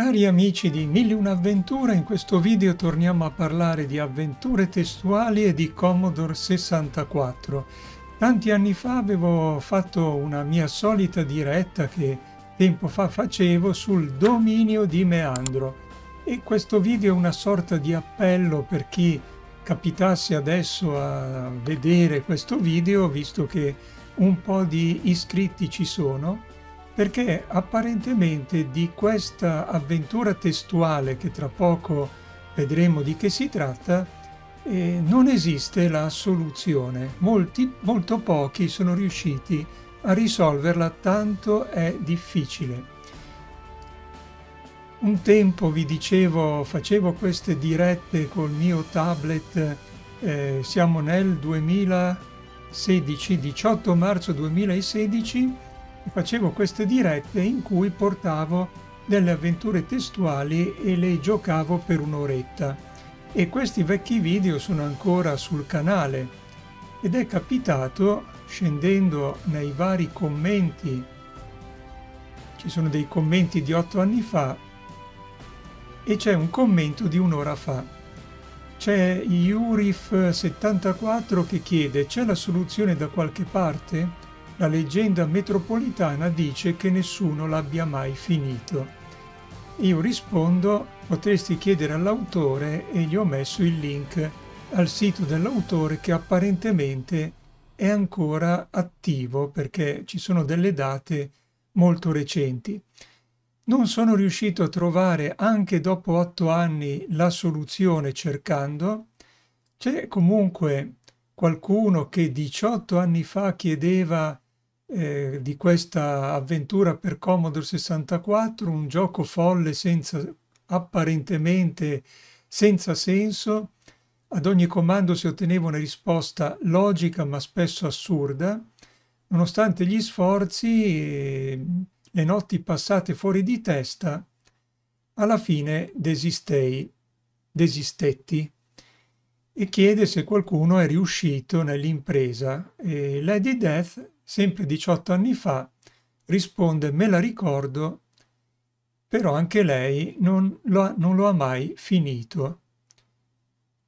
Cari amici di Mille un'avventura, in questo video torniamo a parlare di avventure testuali e di Commodore 64. Tanti anni fa avevo fatto una mia solita diretta che tempo fa facevo sul dominio di Meandro e questo video è una sorta di appello per chi capitasse adesso a vedere questo video, visto che un po' di iscritti ci sono, perché apparentemente di questa avventura testuale che tra poco vedremo di che si tratta, eh, non esiste la soluzione. Molti, molto pochi sono riusciti a risolverla, tanto è difficile. Un tempo vi dicevo, facevo queste dirette col mio tablet, eh, siamo nel 2016, 18 marzo 2016 facevo queste dirette in cui portavo delle avventure testuali e le giocavo per un'oretta. E questi vecchi video sono ancora sul canale. Ed è capitato, scendendo nei vari commenti, ci sono dei commenti di otto anni fa e c'è un commento di un'ora fa. C'è Yurif74 che chiede: C'è la soluzione da qualche parte? La leggenda metropolitana dice che nessuno l'abbia mai finito. Io rispondo, potresti chiedere all'autore e gli ho messo il link al sito dell'autore che apparentemente è ancora attivo perché ci sono delle date molto recenti. Non sono riuscito a trovare anche dopo otto anni la soluzione cercando. C'è comunque qualcuno che 18 anni fa chiedeva eh, di questa avventura per Commodore 64, un gioco folle senza, apparentemente senza senso. Ad ogni comando si otteneva una risposta logica ma spesso assurda. Nonostante gli sforzi, eh, le notti passate fuori di testa, alla fine desistei, desistetti e chiede se qualcuno è riuscito nell'impresa. E eh, Lady Death sempre 18 anni fa, risponde me la ricordo, però anche lei non lo, ha, non lo ha mai finito.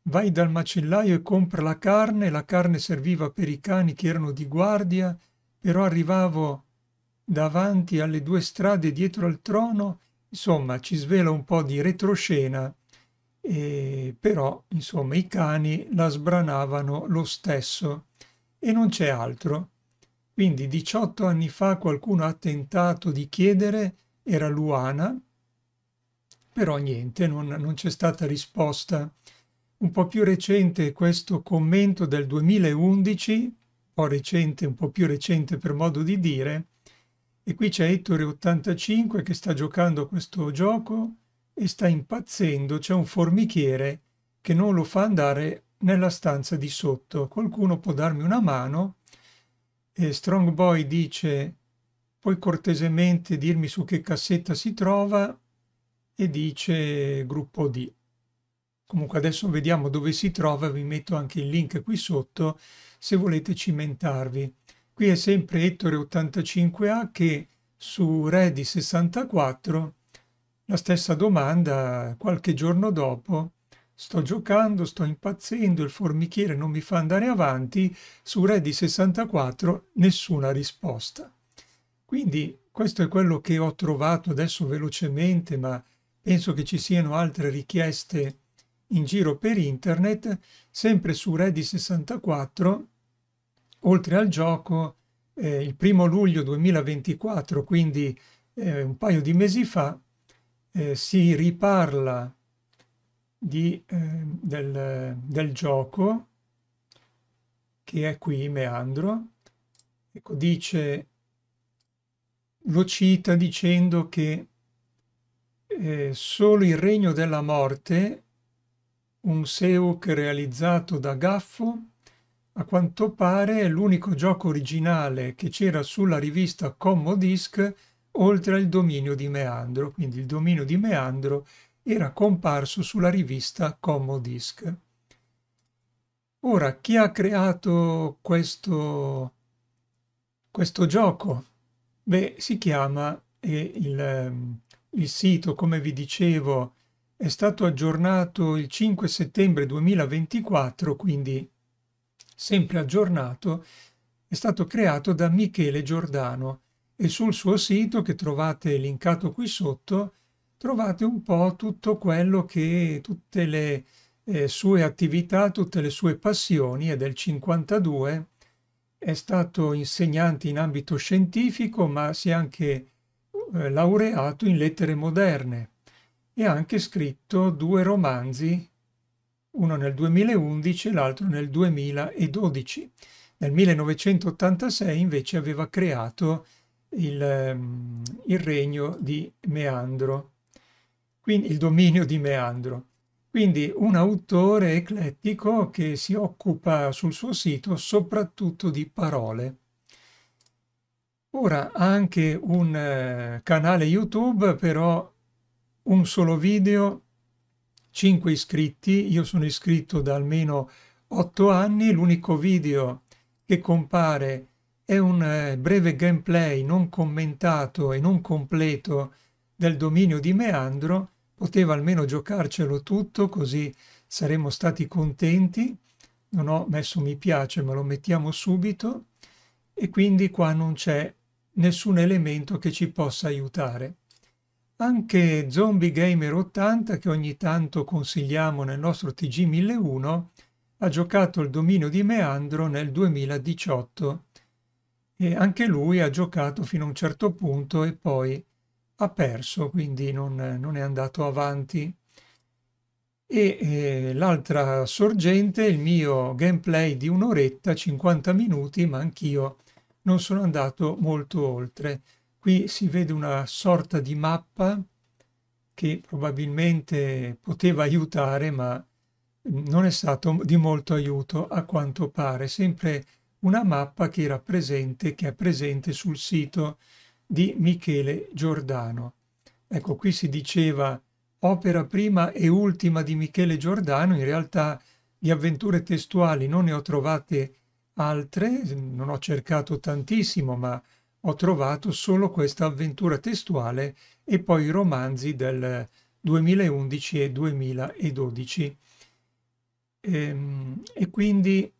Vai dal macellaio e compra la carne, la carne serviva per i cani che erano di guardia, però arrivavo davanti alle due strade dietro al trono, insomma ci svela un po' di retroscena, e, però insomma i cani la sbranavano lo stesso e non c'è altro. Quindi 18 anni fa qualcuno ha tentato di chiedere, era Luana, però niente, non, non c'è stata risposta. Un po' più recente questo commento del 2011, un po' recente, un po' più recente per modo di dire, e qui c'è Ettore85 che sta giocando a questo gioco e sta impazzendo, c'è un formichiere che non lo fa andare nella stanza di sotto. Qualcuno può darmi una mano? E Strong Boy dice puoi cortesemente dirmi su che cassetta si trova e dice gruppo D. Comunque adesso vediamo dove si trova, vi metto anche il link qui sotto se volete cimentarvi. Qui è sempre Ettore85A che su Redi64 la stessa domanda qualche giorno dopo sto giocando, sto impazzendo, il formichiere non mi fa andare avanti, su Ready 64 nessuna risposta. Quindi questo è quello che ho trovato adesso velocemente, ma penso che ci siano altre richieste in giro per internet, sempre su Ready 64, oltre al gioco, eh, il primo luglio 2024, quindi eh, un paio di mesi fa, eh, si riparla di, eh, del, del, gioco che è qui Meandro ecco dice lo cita dicendo che eh, solo il regno della morte un Seuk realizzato da Gaffo a quanto pare è l'unico gioco originale che c'era sulla rivista Commodisc oltre al dominio di Meandro quindi il dominio di Meandro era comparso sulla rivista Commodisc. Ora, chi ha creato questo, questo gioco? Beh, si chiama, eh, il, ehm, il sito, come vi dicevo, è stato aggiornato il 5 settembre 2024, quindi sempre aggiornato, è stato creato da Michele Giordano e sul suo sito, che trovate linkato qui sotto, trovate un po' tutto quello che tutte le eh, sue attività, tutte le sue passioni è del 52 è stato insegnante in ambito scientifico, ma si è anche eh, laureato in lettere moderne e ha anche scritto due romanzi, uno nel 2011 e l'altro nel 2012. Nel 1986 invece aveva creato il, ehm, il regno di Meandro quindi il dominio di Meandro. Quindi un autore eclettico che si occupa sul suo sito soprattutto di parole. Ora ha anche un eh, canale YouTube, però un solo video, 5 iscritti, io sono iscritto da almeno 8 anni, l'unico video che compare è un eh, breve gameplay non commentato e non completo del dominio di Meandro, poteva almeno giocarcelo tutto, così saremmo stati contenti. Non ho messo mi piace, ma lo mettiamo subito. E quindi qua non c'è nessun elemento che ci possa aiutare. Anche Zombie Gamer 80, che ogni tanto consigliamo nel nostro TG1001, ha giocato il dominio di Meandro nel 2018 e anche lui ha giocato fino a un certo punto e poi ha perso, quindi non, non è andato avanti. E eh, l'altra sorgente, il mio gameplay di un'oretta, 50 minuti, ma anch'io non sono andato molto oltre. Qui si vede una sorta di mappa che probabilmente poteva aiutare, ma non è stato di molto aiuto a quanto pare. Sempre una mappa che era presente, che è presente sul sito di Michele Giordano. Ecco, qui si diceva opera prima e ultima di Michele Giordano, in realtà di avventure testuali non ne ho trovate altre, non ho cercato tantissimo, ma ho trovato solo questa avventura testuale e poi i romanzi del 2011 e 2012. E, ehm, e quindi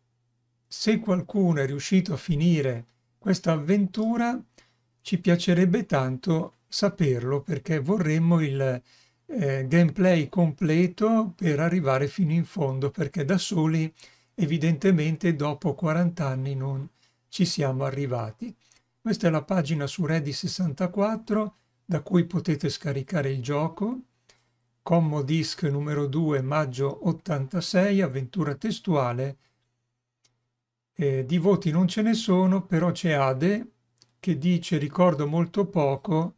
se qualcuno è riuscito a finire questa avventura, ci piacerebbe tanto saperlo perché vorremmo il eh, gameplay completo per arrivare fino in fondo perché da soli evidentemente dopo 40 anni non ci siamo arrivati. Questa è la pagina su Ready 64 da cui potete scaricare il gioco. Commo Disc numero 2 maggio 86, avventura testuale. Eh, di voti non ce ne sono, però c'è Ade che dice ricordo molto poco,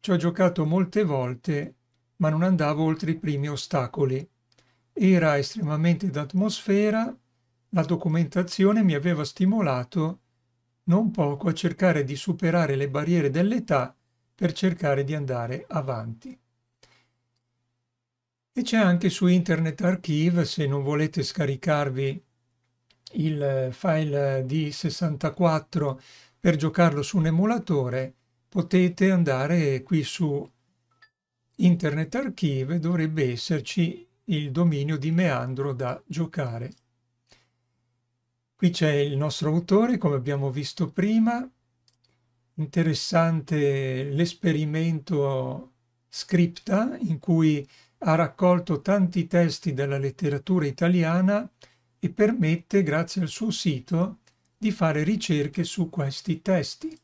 ci ho giocato molte volte, ma non andavo oltre i primi ostacoli. Era estremamente d'atmosfera, la documentazione mi aveva stimolato non poco a cercare di superare le barriere dell'età per cercare di andare avanti. E c'è anche su Internet Archive, se non volete scaricarvi il file di 64 per giocarlo su un emulatore potete andare qui su Internet Archive, dovrebbe esserci il dominio di Meandro da giocare. Qui c'è il nostro autore, come abbiamo visto prima, interessante l'esperimento scripta in cui ha raccolto tanti testi della letteratura italiana e permette, grazie al suo sito, di fare ricerche su questi testi.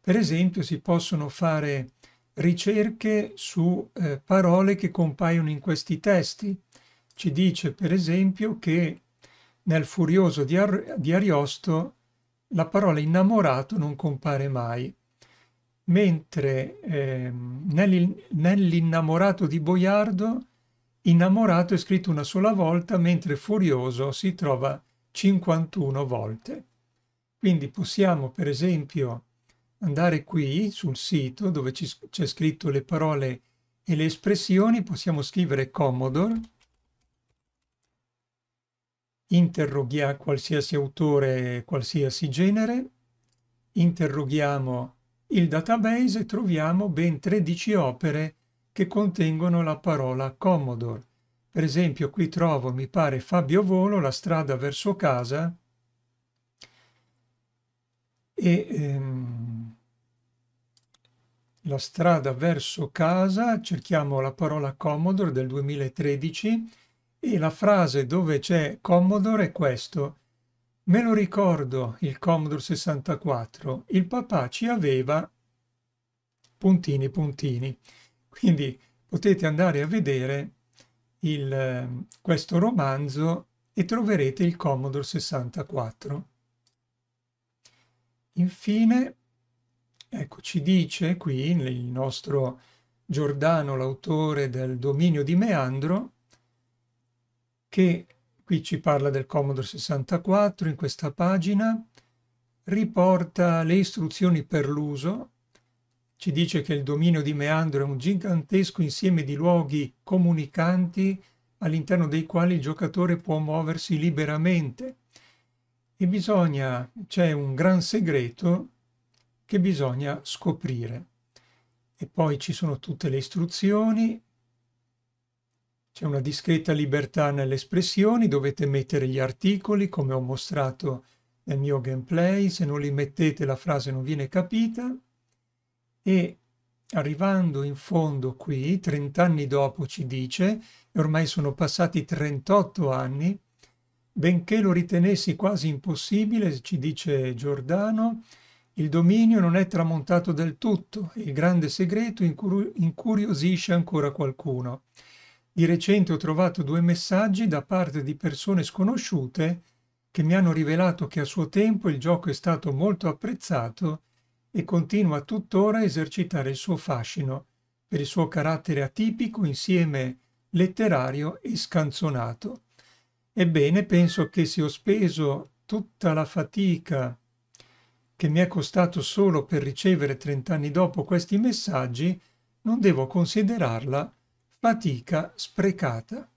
Per esempio si possono fare ricerche su eh, parole che compaiono in questi testi. Ci dice per esempio che nel Furioso di, Ar di Ariosto la parola innamorato non compare mai, mentre eh, nell'innamorato di Boiardo innamorato è scritto una sola volta, mentre furioso si trova 51 volte. Quindi possiamo per esempio andare qui sul sito dove c'è scritto le parole e le espressioni, possiamo scrivere Commodore, interroghiamo qualsiasi autore, qualsiasi genere, interroghiamo il database e troviamo ben 13 opere che contengono la parola Commodore. Per esempio qui trovo, mi pare, Fabio Volo, La strada verso casa, e ehm, la strada verso casa, cerchiamo la parola Commodore del 2013 e la frase dove c'è Commodore è questo. Me lo ricordo il Commodore 64, il papà ci aveva puntini puntini. Quindi potete andare a vedere il, ehm, questo romanzo e troverete il Commodore 64. Infine, ecco, ci dice qui il nostro Giordano, l'autore del dominio di Meandro, che qui ci parla del Commodore 64 in questa pagina, riporta le istruzioni per l'uso, ci dice che il dominio di Meandro è un gigantesco insieme di luoghi comunicanti all'interno dei quali il giocatore può muoversi liberamente e bisogna, c'è un gran segreto che bisogna scoprire. E poi ci sono tutte le istruzioni, c'è una discreta libertà nelle espressioni, dovete mettere gli articoli come ho mostrato nel mio gameplay, se non li mettete la frase non viene capita e arrivando in fondo qui, 30 anni dopo ci dice, e ormai sono passati 38 anni, Benché lo ritenessi quasi impossibile, ci dice Giordano, il dominio non è tramontato del tutto il grande segreto incuriosisce ancora qualcuno. Di recente ho trovato due messaggi da parte di persone sconosciute che mi hanno rivelato che a suo tempo il gioco è stato molto apprezzato e continua tuttora a esercitare il suo fascino per il suo carattere atipico insieme letterario e scanzonato. Ebbene, penso che se ho speso tutta la fatica che mi è costato solo per ricevere 30 anni dopo questi messaggi, non devo considerarla fatica sprecata.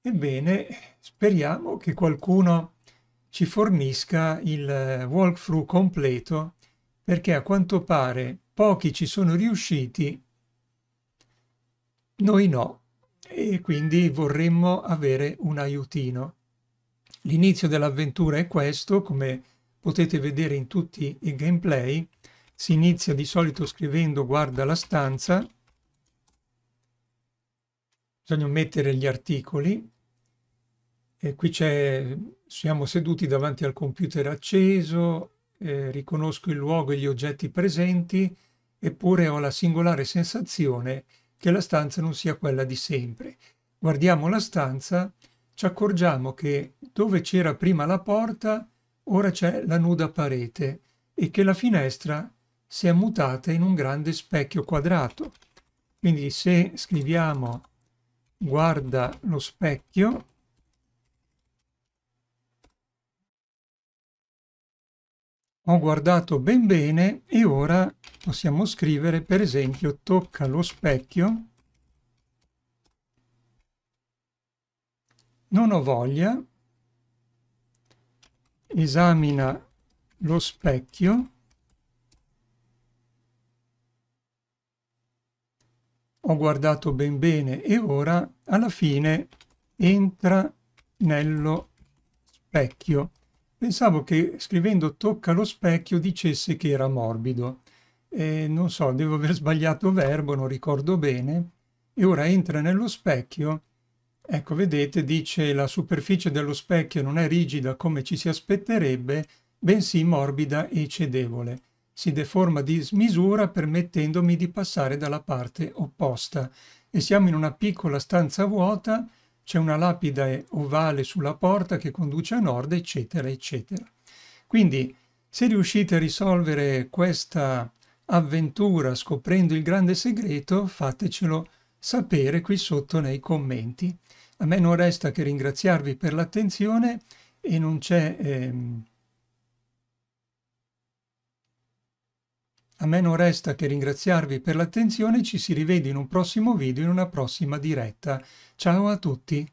Ebbene, speriamo che qualcuno ci fornisca il walkthrough completo perché a quanto pare pochi ci sono riusciti, noi no e quindi vorremmo avere un aiutino. L'inizio dell'avventura è questo, come potete vedere in tutti i gameplay, si inizia di solito scrivendo guarda la stanza, bisogna mettere gli articoli, e qui c'è, siamo seduti davanti al computer acceso, eh, riconosco il luogo e gli oggetti presenti, eppure ho la singolare sensazione che che la stanza non sia quella di sempre. Guardiamo la stanza, ci accorgiamo che dove c'era prima la porta, ora c'è la nuda parete e che la finestra si è mutata in un grande specchio quadrato. Quindi se scriviamo guarda lo specchio, ho guardato ben bene e ora possiamo scrivere per esempio tocca lo specchio non ho voglia esamina lo specchio ho guardato ben bene e ora alla fine entra nello specchio Pensavo che scrivendo tocca lo specchio dicesse che era morbido. E non so, devo aver sbagliato verbo, non ricordo bene. E ora entra nello specchio. Ecco, vedete, dice la superficie dello specchio non è rigida come ci si aspetterebbe, bensì morbida e cedevole. Si deforma di smisura permettendomi di passare dalla parte opposta. E siamo in una piccola stanza vuota c'è una lapide ovale sulla porta che conduce a nord, eccetera, eccetera. Quindi se riuscite a risolvere questa avventura scoprendo il grande segreto, fatecelo sapere qui sotto nei commenti. A me non resta che ringraziarvi per l'attenzione e non c'è... Ehm, A me non resta che ringraziarvi per l'attenzione, ci si rivede in un prossimo video, in una prossima diretta. Ciao a tutti!